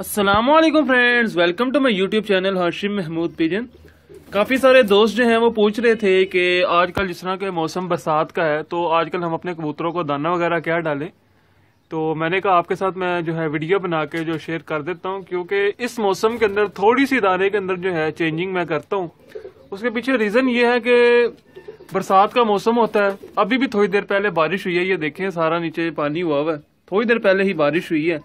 Aslam friends welcome to my YouTube channel Hashim Mahmood pigeon काफ़ी सारे दोस्त जो हैं वो पूछ रहे थे कि आजकल जिस तरह के मौसम बरसात का है तो आजकल हम अपने कबूतरों को दाना वगैरह क्या डालें तो मैंने कहा आपके साथ मैं जो है वीडियो बना के जो शेयर कर देता हूँ क्योंकि इस मौसम के अंदर थोड़ी सी दाने के अंदर जो है चेंजिंग मैं करता हूँ उसके पीछे रीज़न ये है कि बरसात का मौसम होता है अभी भी थोड़ी देर पहले बारिश हुई है ये देखें सारा नीचे पानी हुआ हुआ है थोड़ी देर पहले ही बारिश हुई है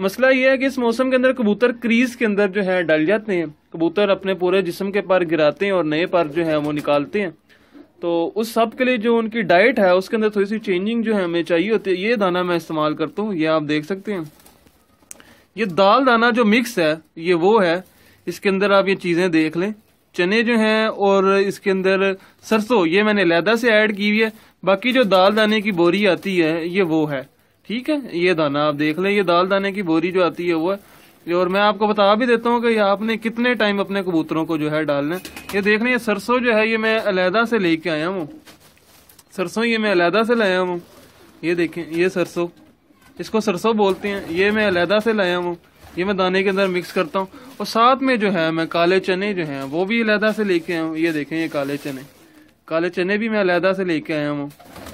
मसला यह है कि इस मौसम के अंदर कबूतर क्रीज के अंदर जो है डल जाते हैं कबूतर अपने पूरे जिसम के पार गिराते हैं और नए पर जो है वो निकालते हैं तो उस सब के लिए जो उनकी डाइट है उसके अंदर थोड़ी सी चेंजिंग जो है हमें चाहिए होती है ये दाना मैं इस्तेमाल करता हूँ ये आप देख सकते हैं ये दाल दाना जो मिक्स है ये वो है इसके अंदर आप ये चीज़ें देख लें चने जो हैं और इसके अंदर सरसों ये मैंने लैदा से ऐड की हुई है बाकी जो दाल दाने की बोरी आती है ये वो है ठीक है ये दाना आप देख लें ये दाल दाने की बोरी जो आती है वो है और मैं आपको बता भी देता हूँ कि आपने कितने टाइम अपने कबूतरों को जो है डालना है ये देख लें ये सरसों जो है ये मैं अलहदा से लेके आया हूँ सरसों ये मैं अलहदा से लाया हूँ ये देखें ये सरसों इसको सरसों बोलते हैं ये मैं अलहदा से लाया हूँ ये मैं दाने के अंदर मिक्स करता हूँ और साथ में जो है मैं काले चने जो हैं वो भी अलहदा से लेके आया हूँ ये देखें ये काले चने काले चने भी मैं अलहदा से लेके आया हूँ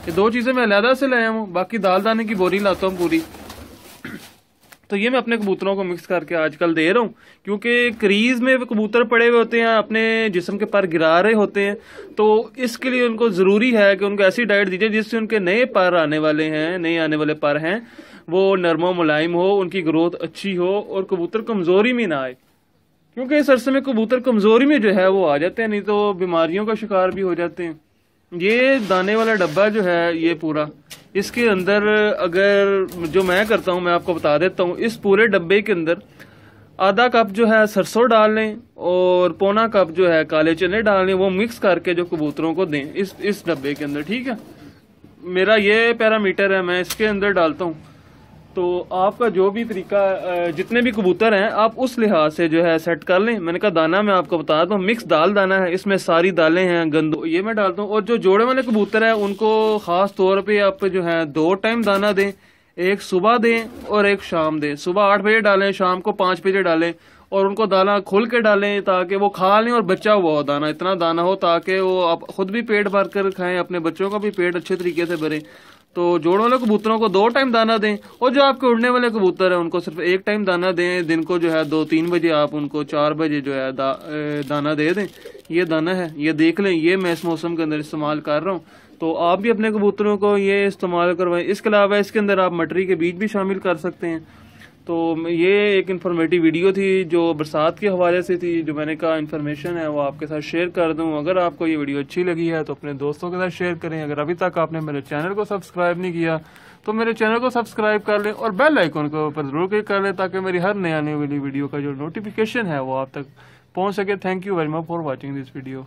ये दो चीज़ें मैं अलहदा से लाया हूँ बाकी दाल दाने की बोरी लाता हूँ पूरी तो ये मैं अपने कबूतरों को मिक्स करके आजकल दे रहा हूँ क्योंकि क्रीज में कबूतर पड़े हुए होते हैं अपने जिसम के पर गिरा रहे होते हैं तो इसके लिए उनको ज़रूरी है कि उनको ऐसी डाइट दीजिए जिससे उनके नए पर आने वाले हैं नए आने वाले पर हैं वो नरमो मुलायम हो उनकी ग्रोथ अच्छी हो और कबूतर कमज़ोरी में ना आए क्योंकि इस अरसे में कबूतर कमज़ोरी में जो है वो आ जाते हैं नहीं तो बीमारियों का शिकार भी हो जाते हैं ये दाने वाला डब्बा जो है ये पूरा इसके अंदर अगर जो मैं करता हूँ मैं आपको बता देता हूँ इस पूरे डब्बे के अंदर आधा कप जो है सरसों डाल लें और पौना कप जो है काले चने डाल लें वो मिक्स करके जो कबूतरों को दें इस इस डब्बे के अंदर ठीक है मेरा ये पैरामीटर है मैं इसके अंदर डालता हूँ तो आपका जो भी तरीका जितने भी कबूतर हैं आप उस लिहाज से जो है सेट कर लें मैंने कहा दाना मैं आपको बता दूँ मिक्स दाल दाना है इसमें सारी दालें हैं गंदो ये मैं डालता हूँ और जो जोड़े वाले कबूतर हैं उनको ख़ास तौर पे आप जो है दो टाइम दाना दें एक सुबह दें और एक शाम दें सुबह आठ बजे डालें शाम को पाँच बजे डालें और उनको दाना खोल के डालें ताकि वो खा लें और बचा हुआ हो दाना इतना दाना हो ताकि वो आप खुद भी पेट भर कर खाएं अपने बच्चों का भी पेट अच्छे तरीके से भरें तो जोड़ों वाले कबूतरों को दो टाइम दाना दें और जो आपके उड़ने वाले कबूतर हैं उनको सिर्फ एक टाइम दाना दें दिन को जो है दो तीन बजे आप उनको चार बजे जो है दा, दाना दे दें ये दाना है ये देख लें ये मैं इस मौसम के अंदर इस्तेमाल कर रहा हूँ तो आप भी अपने कबूतरों को ये इस्तेमाल करवाएं इसके अलावा इसके अंदर आप मटरी के बीज भी शामिल कर सकते हैं तो ये एक इन्फॉर्मेटिव वीडियो थी जो बरसात के हवाले से थी जो मैंने कहा इन्फॉर्मेशन है वो आपके साथ शेयर कर दूं अगर आपको ये वीडियो अच्छी लगी है तो अपने दोस्तों के साथ शेयर करें अगर अभी तक आपने मेरे चैनल को सब्सक्राइब नहीं किया तो मेरे चैनल को सब्सक्राइब कर लें और बेल आइकॉन को ऊपर जरूर क्लिक कर लें ताकि मेरी हर नई आने वाली वीडियो का जो नोटिफिकेशन है वो आप तक पहुँच सके thank you very much for watching this video